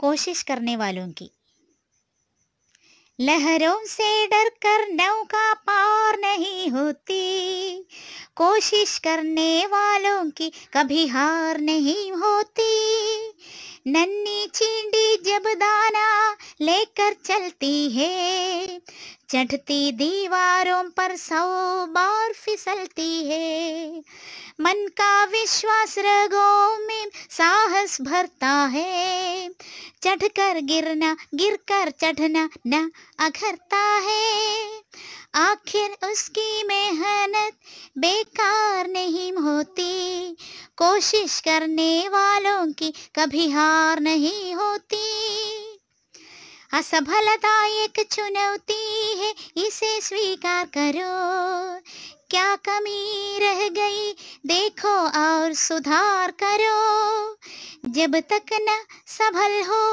कोशिश करने वालों की लहरों से डर कर नौका पार नहीं होती कोशिश करने वालों की कभी हार नहीं होती नन्नी चींडी जब दाना लेकर चलती है चढ़ती दीवारों पर सौ बार फिसलती है मन का विश्वास रगों में साहस भरता है चढ़कर गिरना गिर कर चढ़ना न अखरता है आखिर उसकी मेहनत बेकार नहीं होती कोशिश करने वालों की कभी हार नहीं होती असफलता एक चुनौती है इसे स्वीकार करो क्या कमी रह गई देखो और सुधार करो जब तक न सफल हो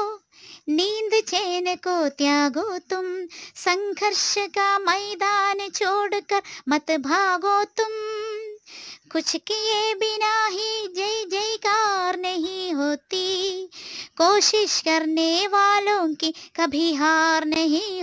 नींद चैन को त्यागो तुम संघर्ष का मैदान छोड़कर मत भागो तुम कुछ किए बिना ही जय जयकार नहीं होती कोशिश करने वालों की कभी हार नहीं